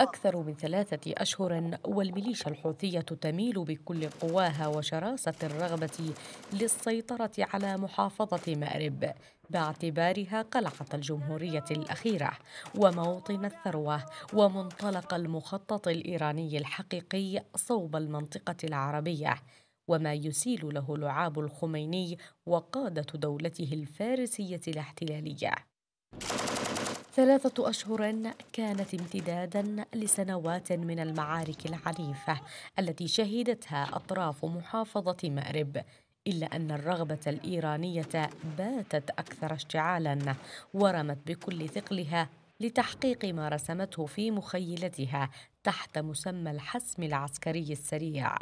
أكثر من ثلاثة أشهر والميليشيا الحوثية تميل بكل قواها وشراسة الرغبة للسيطرة على محافظة مأرب باعتبارها قلعة الجمهورية الأخيرة وموطن الثروة ومنطلق المخطط الإيراني الحقيقي صوب المنطقة العربية وما يسيل له لعاب الخميني وقادة دولته الفارسية الاحتلالية ثلاثة أشهر كانت امتدادا لسنوات من المعارك العنيفة التي شهدتها أطراف محافظة مأرب إلا أن الرغبة الإيرانية باتت أكثر اشتعالا ورمت بكل ثقلها لتحقيق ما رسمته في مخيلتها تحت مسمى الحسم العسكري السريع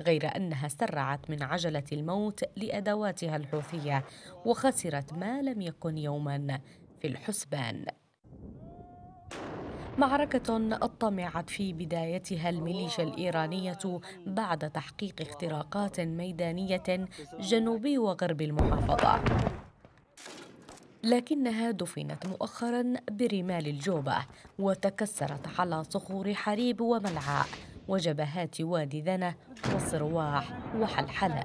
غير أنها سرعت من عجلة الموت لأدواتها الحوثية وخسرت ما لم يكن يوما في الحسبان معركة اطمعت في بدايتها الميليشيا الإيرانية بعد تحقيق اختراقات ميدانية جنوبي وغرب المحافظة لكنها دفنت مؤخرا برمال الجوبة وتكسرت على صخور حريب وملعاء وجبهات وادي ذنة وصرواح وحلحلة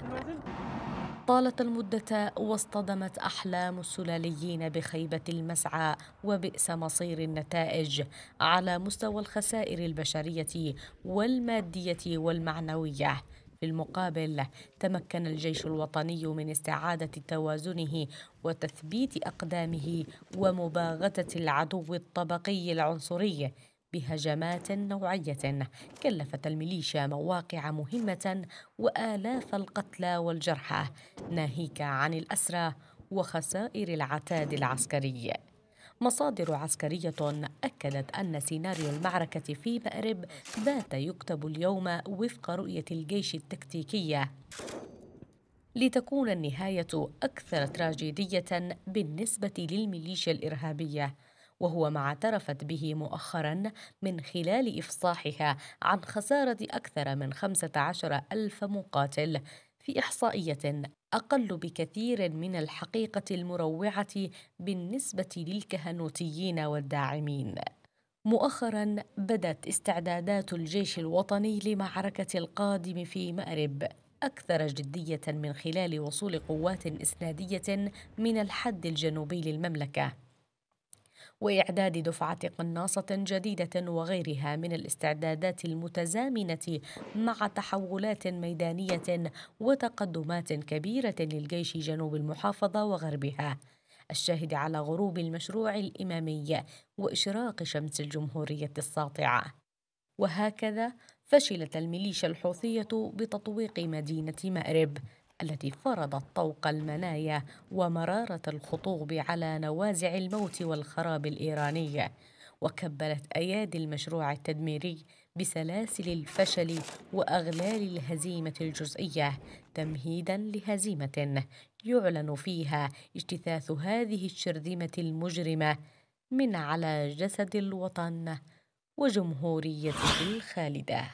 طالت المدة واصطدمت أحلام السلاليين بخيبة المسعى وبئس مصير النتائج على مستوى الخسائر البشرية والمادية والمعنوية في المقابل تمكن الجيش الوطني من استعادة توازنه وتثبيت أقدامه ومباغتة العدو الطبقي العنصري بهجمات نوعية كلفت الميليشيا مواقع مهمة وآلاف القتلى والجرحى ناهيك عن الأسرى وخسائر العتاد العسكري مصادر عسكرية أكدت أن سيناريو المعركة في مأرب بات يكتب اليوم وفق رؤية الجيش التكتيكية لتكون النهاية أكثر تراجيدية بالنسبة للميليشيا الإرهابية وهو ما اعترفت به مؤخرا من خلال إفصاحها عن خسارة أكثر من 15 ألف مقاتل في إحصائية أقل بكثير من الحقيقة المروعة بالنسبة للكهنوتيين والداعمين. مؤخرا بدت استعدادات الجيش الوطني لمعركة القادم في مأرب أكثر جدية من خلال وصول قوات إسنادية من الحد الجنوبي للمملكة وإعداد دفعة قناصة جديدة وغيرها من الاستعدادات المتزامنة مع تحولات ميدانية وتقدمات كبيرة للجيش جنوب المحافظة وغربها الشاهد على غروب المشروع الإمامي وإشراق شمس الجمهورية الساطعة وهكذا فشلت الميليشيا الحوثية بتطويق مدينة مأرب التي فرضت طوق المنايا ومرارة الخطوب على نوازع الموت والخراب الإيراني وكبلت أيادي المشروع التدميري بسلاسل الفشل وأغلال الهزيمة الجزئية تمهيدا لهزيمة يعلن فيها اجتثاث هذه الشرذمة المجرمة من على جسد الوطن وجمهوريته الخالده